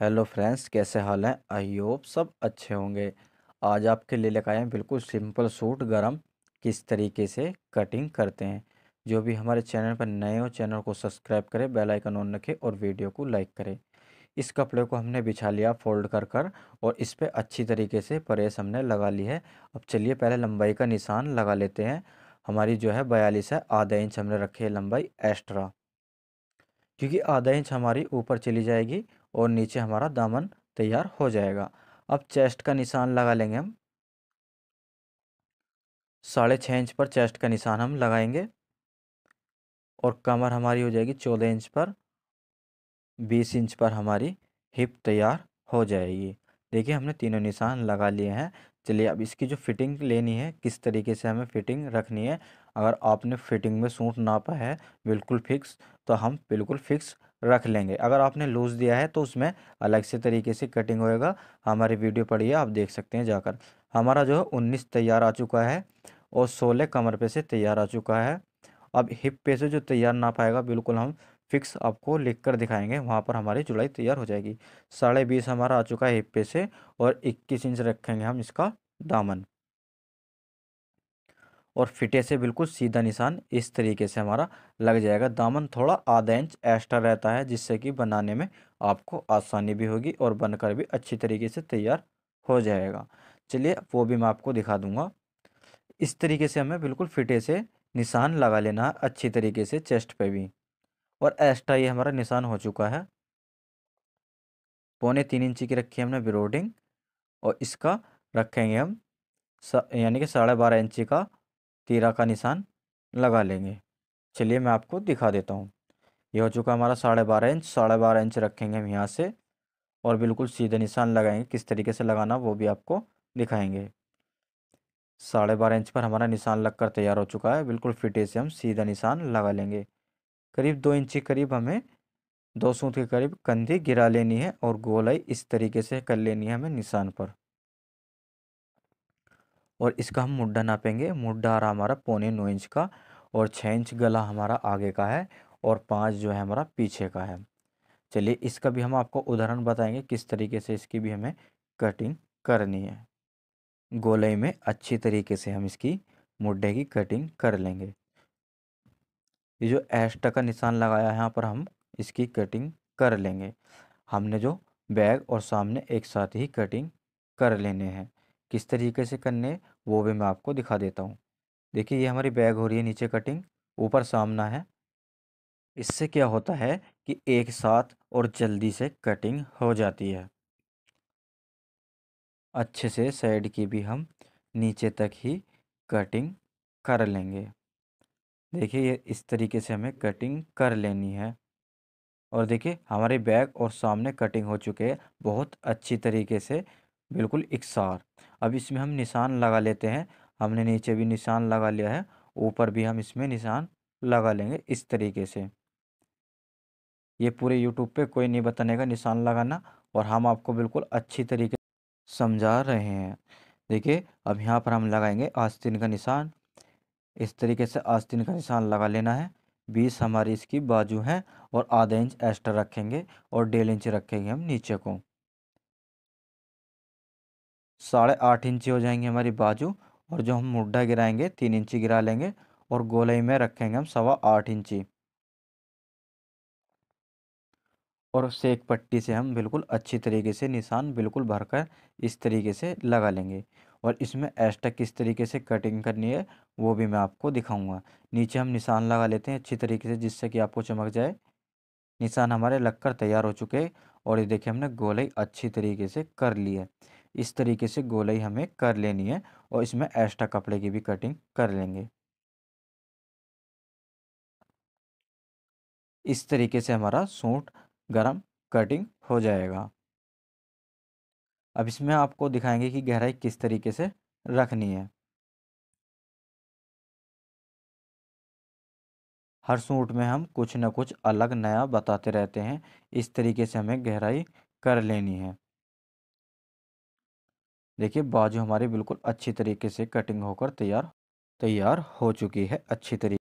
hello friends कैसे हाल हैं I hope सब अच्छे होंगे आज आपके लिए लेकर आए हैं बिल्कुल सिंपल सूट गरम किस तरीके से कटिंग करते हैं जो भी हमारे चैनल पर नए हो चैनल को सब्सक्राइब करें बेल आइकन ऑन रखें और वीडियो को लाइक करें इस कपड़े को हमने बिछा लिया फोल्ड कर कर और इस पर अच्छी तरीके से परेस हमने लगा ली है अब चलिए पहले लंबाई का निशान लगा लेते हैं हमारी जो है बयालीस है आधा इंच हमने रखी है लंबाई एक्स्ट्रा क्योंकि आधा इंच हमारी ऊपर चली जाएगी और नीचे हमारा दामन तैयार हो जाएगा अब चेस्ट का निशान लगा लेंगे हम साढ़े छः इंच पर चेस्ट का निशान हम लगाएंगे और कमर हमारी हो जाएगी चौदह इंच पर बीस इंच पर हमारी हिप तैयार हो जाएगी देखिए हमने तीनों निशान लगा लिए हैं चलिए अब इसकी जो फिटिंग लेनी है किस तरीके से हमें फिटिंग रखनी है अगर आपने फिटिंग में सूट नापा है बिल्कुल फिक्स तो हम बिल्कुल फिक्स रख लेंगे अगर आपने लूज़ दिया है तो उसमें अलग से तरीके से कटिंग होएगा हमारी वीडियो पढ़िए आप देख सकते हैं जाकर हमारा जो है उन्नीस तैयार आ चुका है और सोलह कमर पे से तैयार आ चुका है अब हिप पे से जो तैयार ना पाएगा बिल्कुल हम फिक्स आपको लिख कर दिखाएंगे वहाँ पर हमारी जुलाई तैयार हो जाएगी साढ़े बीस हमारा आ चुका है हिप पे से और इक्कीस इंच रखेंगे हम इसका दामन और फिटे से बिल्कुल सीधा निशान इस तरीके से हमारा लग जाएगा दामन थोड़ा आधा इंच एक्स्ट्रा रहता है जिससे कि बनाने में आपको आसानी भी होगी और बनकर भी अच्छी तरीके से तैयार हो जाएगा चलिए वो भी मैं आपको दिखा दूंगा इस तरीके से हमें बिल्कुल फिटे से निशान लगा लेना है अच्छी तरीके से चेस्ट पे भी और एक्स्ट्रा ये हमारा निशान हो चुका है पौने तीन इंची की रखी है हमने ब्रोडिंग और इसका रखेंगे हम यानी कि साढ़े बारह इंची का तीरा का निशान लगा लेंगे चलिए मैं आपको दिखा देता हूँ ये हो चुका हमारा साढ़े बारह इंच साढ़े बारह इंच रखेंगे हम यहाँ से और बिल्कुल सीधे निशान लगाएंगे किस तरीके से लगाना वो भी आपको दिखाएंगे साढ़े बारह इंच पर हमारा निशान लगकर तैयार हो चुका है बिल्कुल फिटे से हम सीधा निशान लगा लेंगे करीब दो इंच के करीब हमें दो सूत के करीब कंधी गिरा लेनी है और गोलाई इस तरीके से कर लेनी है हमें निशान पर और इसका हम मुड्ढा नापेंगे मुड्ढा आ रहा हमारा पौने नौ इंच का और छः इंच गला हमारा आगे का है और पाँच जो है हमारा पीछे का है चलिए इसका भी हम आपको उदाहरण बताएंगे किस तरीके से इसकी भी हमें कटिंग करनी है गोलाई में अच्छी तरीके से हम इसकी मुड्ढे की कटिंग कर लेंगे ये जो एस्टा का निशान लगाया है यहाँ पर हम इसकी कटिंग कर लेंगे हमने जो बैग और सामने एक साथ ही कटिंग कर लेने हैं किस तरीके से करने वो भी मैं आपको दिखा देता हूँ देखिए ये हमारी बैग हो रही है नीचे कटिंग ऊपर सामना है इससे क्या होता है कि एक साथ और जल्दी से कटिंग हो जाती है अच्छे से साइड की भी हम नीचे तक ही कटिंग कर लेंगे देखिए ये इस तरीके से हमें कटिंग कर लेनी है और देखिए हमारे बैग और सामने कटिंग हो चुके हैं बहुत अच्छी तरीके से बिल्कुल इकसार अब इसमें हम निशान लगा लेते हैं हमने नीचे भी निशान लगा लिया है ऊपर भी हम इसमें निशान लगा लेंगे इस तरीके से ये पूरे यूट्यूब पे कोई नहीं बताने का निशान लगाना और हम आपको बिल्कुल अच्छी तरीके समझा रहे हैं देखिए अब यहाँ पर हम लगाएंगे आस्तीन का निशान इस तरीके से आस्तीन का निशान लगा लेना है बीस हमारी इसकी बाजू है और आधा इंच एक्स्ट्रा रखेंगे और डेढ़ इंच रखेंगे हम नीचे को साढ़े आठ इंची हो जाएंगे हमारी बाजू और जो हम मुड्ढा गिराएंगे तीन इंची गिरा लेंगे और गोलाई में रखेंगे हम सवा आठ इंची और सेक पट्टी से हम बिल्कुल अच्छी तरीके से निशान बिल्कुल भरकर इस तरीके से लगा लेंगे और इसमें एक्स्ट्रा किस तरीके से कटिंग करनी है वो भी मैं आपको दिखाऊंगा नीचे हम निशान लगा लेते हैं अच्छी तरीके से जिससे कि आपको चमक जाए निशान हमारे लगकर तैयार हो चुके और ये देखिए हमने गोलाई अच्छी तरीके से कर ली है इस तरीके से गोलाई हमें कर लेनी है और इसमें एक्स्ट्रा कपड़े की भी कटिंग कर लेंगे इस तरीके से हमारा सूट गरम कटिंग हो जाएगा अब इसमें आपको दिखाएंगे कि गहराई किस तरीके से रखनी है हर सूट में हम कुछ ना कुछ अलग नया बताते रहते हैं इस तरीके से हमें गहराई कर लेनी है देखिए बाजू हमारी बिल्कुल अच्छी तरीके से कटिंग होकर तैयार तैयार हो चुकी है अच्छी तरीके